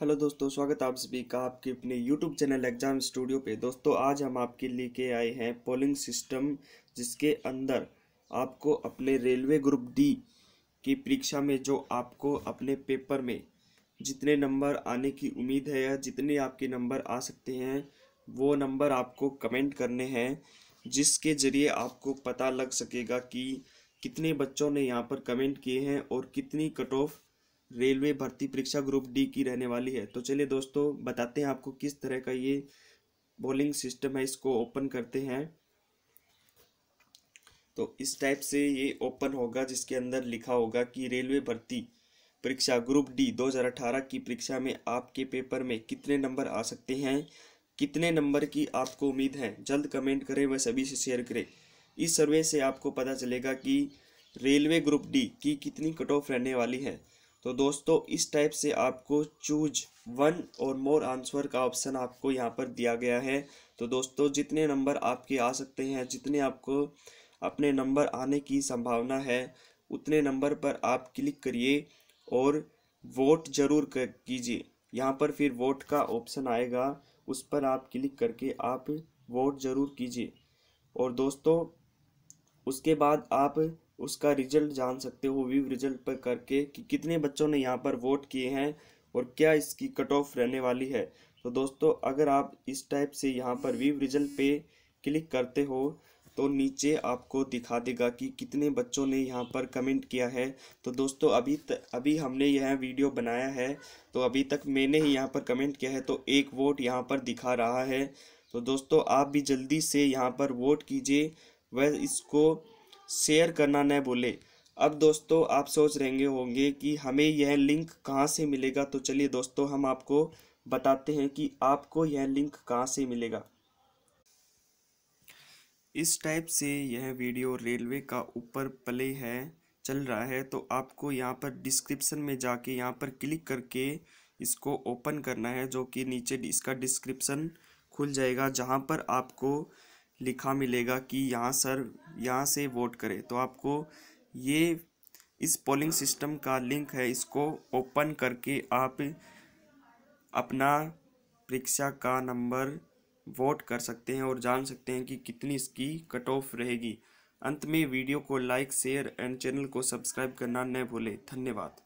hello दोस्तों स्वागत आप सभी का आपके अपने यूट्यूब चैनल एग्जाम स्टूडियो पे दोस्तों आज हम आपके लेके आए हैं पोलिंग सिस्टम जिसके अंदर आपको अपने रेलवे ग्रुप डी की परीक्षा में जो आपको अपने पेपर में जितने नंबर आने की उम्मीद है या जितने आपके नंबर आ सकते हैं वो नंबर आपको कमेंट करने हैं जिसके ज़रिए आपको पता लग सकेगा कि कितने बच्चों ने यहाँ पर कमेंट किए हैं और कितनी कट ऑफ रेलवे भर्ती परीक्षा ग्रुप डी की रहने वाली है तो चलिए दोस्तों बताते हैं आपको किस तरह का ये बॉलिंग सिस्टम है इसको ओपन करते हैं तो इस टाइप से ये ओपन होगा जिसके अंदर लिखा होगा कि रेलवे भर्ती परीक्षा ग्रुप डी 2018 की परीक्षा में आपके पेपर में कितने नंबर आ सकते हैं कितने नंबर की आपको उम्मीद है जल्द कमेंट करें व सभी से शेयर करें इस सर्वे से आपको पता चलेगा कि रेलवे ग्रुप डी की कितनी कट ऑफ रहने वाली है तो दोस्तों इस टाइप से आपको चूज वन और मोर आंसर का ऑप्शन आपको यहाँ पर दिया गया है तो दोस्तों जितने नंबर आपके आ सकते हैं जितने आपको अपने नंबर आने की संभावना है उतने नंबर पर आप क्लिक करिए और वोट जरूर कर कीजिए यहाँ पर फिर वोट का ऑप्शन आएगा उस पर आप क्लिक करके आप वोट ज़रूर कीजिए और दोस्तों उसके बाद आप उसका रिजल्ट जान सकते हो व्यू रिजल्ट पर करके कि कितने बच्चों ने यहाँ पर वोट किए हैं और क्या इसकी कट ऑफ रहने वाली है तो दोस्तों अगर आप इस टाइप से यहाँ पर व्यू रिजल्ट पे क्लिक करते हो तो नीचे आपको दिखा देगा कि कितने बच्चों ने यहाँ पर कमेंट किया है तो दोस्तों अभी त, अभी हमने यह वीडियो बनाया है तो अभी तक मैंने ही यहाँ पर कमेंट किया है तो एक वोट यहाँ पर दिखा रहा है तो दोस्तों आप भी जल्दी से यहाँ पर वोट कीजिए वह इसको शेयर करना न भूले अब दोस्तों आप सोच रहेंगे होंगे कि हमें यह लिंक कहाँ से मिलेगा तो चलिए दोस्तों हम आपको बताते हैं कि आपको यह लिंक कहाँ से मिलेगा इस टाइप से यह वीडियो रेलवे का ऊपर प्ले है चल रहा है तो आपको यहाँ पर डिस्क्रिप्शन में जाके यहाँ पर क्लिक करके इसको ओपन करना है जो कि नीचे इसका डिस्क्रिप्शन खुल जाएगा जहाँ पर आपको लिखा मिलेगा कि यहाँ सर यहाँ से वोट करें तो आपको ये इस पोलिंग सिस्टम का लिंक है इसको ओपन करके आप अपना परीक्षा का नंबर वोट कर सकते हैं और जान सकते हैं कि कितनी इसकी कट ऑफ रहेगी अंत में वीडियो को लाइक शेयर एंड चैनल को सब्सक्राइब करना न भूलें धन्यवाद